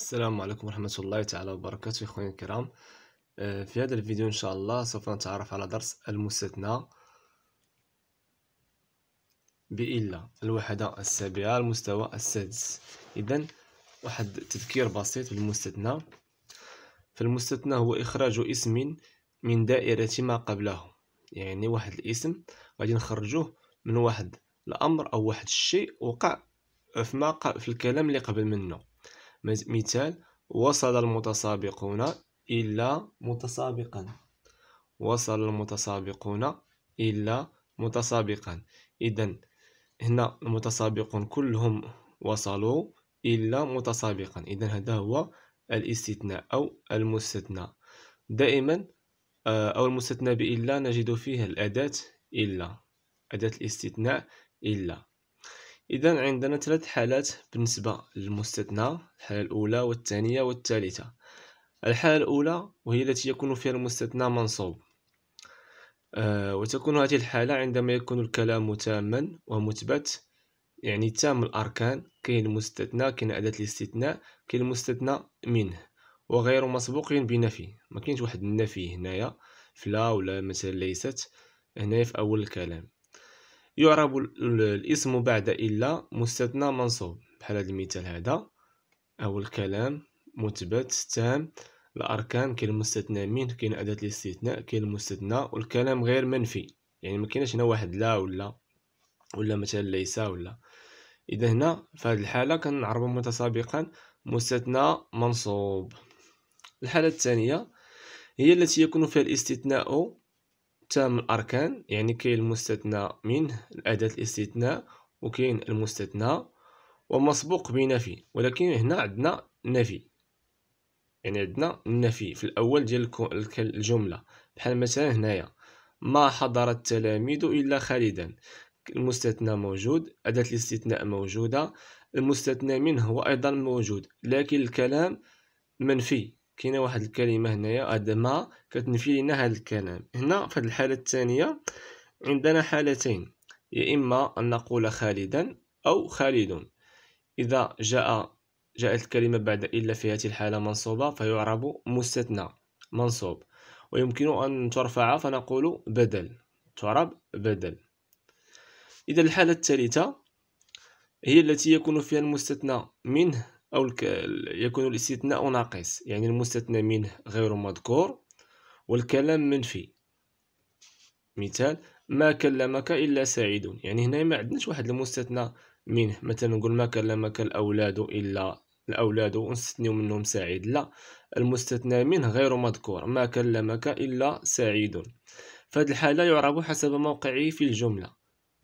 السلام عليكم ورحمة الله تعالى وبركاته إخواني الكرام آه، في هذا الفيديو إن شاء الله سوف نتعرف على درس المستثنى بإلا الوحدة السابعة المستوى السادس إذا واحد تذكير بسيط بالمستثنى فالمستثنى هو إخراج اسم من دائرة ما قبله يعني واحد الاسم غادي نخرجوه من واحد الأمر أو واحد الشيء وقع في ما في الكلام اللي قبل منه مثال وصل المتسابقون إلا متسابقا وصل المتسابقون إلا متسابقا إذا هنا المتسابقون كلهم وصلوا إلا متسابقا إذا هذا هو الاستثناء أو المستثنى دائما آه، أو المستثنى بإلا نجد فيه الأداة إلا أداة الاستثناء إلا إذا عندنا ثلاث حالات بالنسبة للمستثنى الحالة الأولى والثانية والثالثة الحالة الأولى وهي التي يكون فيها المستثنى منصوب آه وتكون هذه الحالة عندما يكون الكلام تاما ومثبت يعني تام الأركان كاين المستثنى كاين أداة الاستثناء كاين المستثنى منه وغير مسبوق بنفي ما كاينش واحد النفي هنايا فلا ولا مثلا ليست هنايا في أول الكلام يعرب الاسم بعد إلا مستثنى منصوب بحال هذا المثال هذا أو الكلام مثبت تام الأركان كاين المستثنى من كاين أداة الاستثناء كاين المستثنى والكلام غير منفي يعني ما كاينش هنا واحد لا ولا ولا مثلا ليس ولا إذا هنا في هذه الحالة كنعربو متسابقا مستثنى منصوب الحالة الثانية هي التي يكون فيها الاستثناء تام الأركان يعني كاين المستثنى منه أداة الاستثناء وكاين المستثنى ومسبوق بنفي ولكن هنا عندنا نفي يعني عندنا النفي في الأول ديال الجملة بحال مثلا هنايا ما حضر التلاميذ إلا خالدا المستثنى موجود أداة الاستثناء موجودة المستثنى منه هو أيضا موجود لكن الكلام منفي كاينه واحد الكلمه هنايا ادما كتنفي لنا هذا الكلام هنا في هذه الحاله الثانيه عندنا حالتين يا اما ان نقول خالدا او خالد اذا جاء جاءت الكلمه بعد الا في هذه الحاله منصوبه فيعرب مستثنى منصوب ويمكن ان ترفع فنقول بدل تعرب بدل اذا الحاله الثالثه هي التي يكون فيها المستثنى منه أو يكون الاستثناء ناقص يعني المستثنى منه غير مذكور والكلام منفي مثال ما كلمك إلا سعيد يعني هنا ما عندناش واحد المستثنى منه مثلا نقول ما كلمك الأولاد إلا الأولاد ونستثنيو منهم سعيد لا المستثنى منه غير مذكور ما كلمك إلا سعيد فهاد الحالة يعرب حسب موقعه في الجملة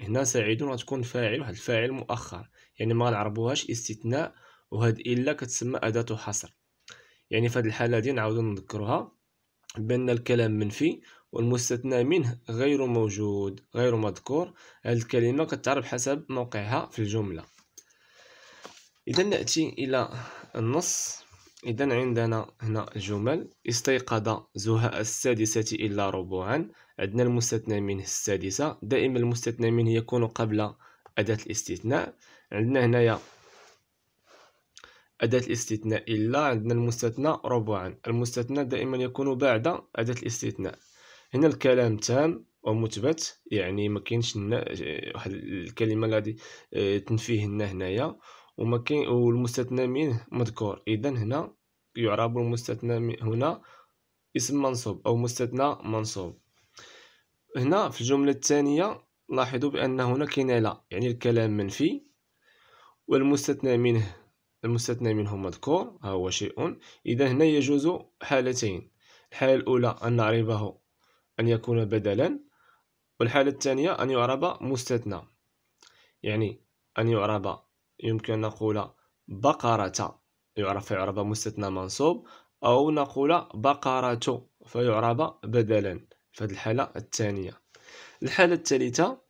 هنا سعيد غتكون فاعل واحد الفاعل مؤخر يعني ما نعربوهاش استثناء وهاد الا كتسمى اداه حصر يعني في هذه الحاله دي نعاودو نذكرها بان الكلام منفي والمستثنى منه غير موجود غير مذكور هذه الكلمه كتعرف حسب موقعها في الجمله اذا ناتي الى النص اذا عندنا هنا الجمل استيقظ زهاء السادسه الا ربعا عندنا المستثنى منه السادسه دائما المستثنى منه يكون قبل اداه الاستثناء عندنا هنايا أداة الاستثناء إلا عندنا المستثنى ربعا المستثنى دائما يكون بعد أداة الاستثناء هنا الكلام تام ومثبت يعني ما كاينش واحد الكلمه اللي غادي آه، تنفيه هنا هنايا وما كاين والمستثنى منه مذكور اذا هنا يعرب المستثنى هنا اسم منصوب او مستثنى منصوب هنا في الجمله الثانيه لاحظوا بان هنا كاين لا يعني الكلام منفي والمستثنى منه المستثنى منه مذكور ها هو شيء إذا هنا يجوز حالتين الحالة الأولى أن نعربه أن يكون بدلا والحالة الثانية أن يعرب مستثنى يعني أن يعرب يمكن أن نقول بقرة يعرف يعرب مستثنى منصوب أو نقول بقرة فيعرب بدلا في الحالة الثانية الحالة الثالثة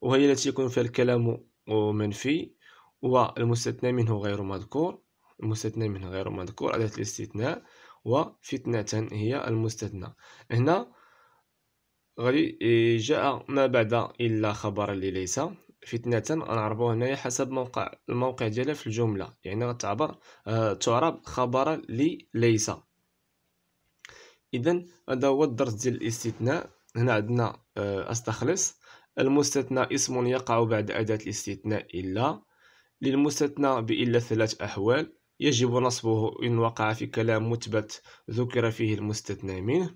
وهي التي يكون فيها الكلام منفي والمستثنى منه غير مذكور المستثنى منه غير مذكور أداة الاستثناء وفتنة هي المستثنى هنا غادي إيه، جاء ما بعد إلا خبرا اللي ليس فتنة غنعربو هنايا حسب موقع الموقع ديالها في الجملة يعني غتعبر آه تعرب خبرا لي ليس إذا هذا هو الدرس ديال الاستثناء هنا عندنا آه استخلص المستثنى اسم يقع بعد أداة الاستثناء إلا للمستثنى بإلا ثلاث أحوال يجب نصبه إن وقع في كلام مثبت ذكر فيه المستثنى منه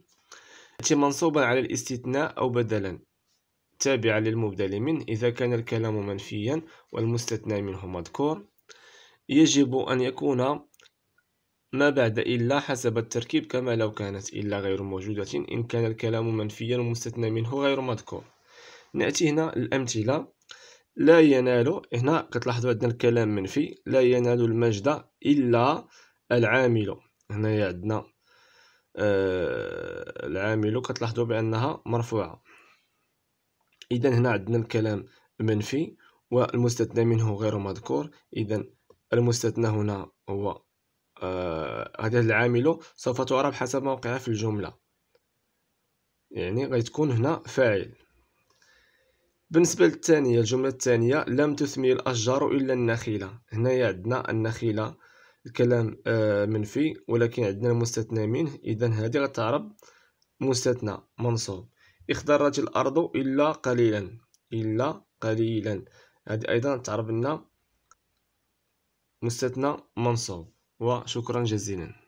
يأتي منصوبا على الاستثناء أو بدلا تابعا للمبدل منه إذا كان الكلام منفيا والمستثنى منه مذكور يجب أن يكون ما بعد إلا حسب التركيب كما لو كانت إلا غير موجودة إن كان الكلام منفيا والمستثنى منه غير مذكور نأتي هنا الأمثلة لا ينال هنا كتلاحظوا عندنا الكلام منفي لا ينال المجد الا العامل هنا عندنا آه العامل كتلاحظوا بانها مرفوعه اذا هنا عندنا الكلام منفي والمستثنى منه غير مذكور اذا المستثنى هنا هو آه هذا العامل سوف تعرب حسب موقعها في الجمله يعني غيتكون هنا فاعل بالنسبه للثانيه الجمله الثانيه لم تثمر الاشجار الا النخيله هنايا عندنا النخيله الكلام آه، منفي ولكن عندنا المستثنى منه اذا هذه غتعرب مستثنى منصوب اخضرت الارض الا قليلا الا قليلا هذه ايضا تعرب لنا مستثنى منصوب وشكرا جزيلا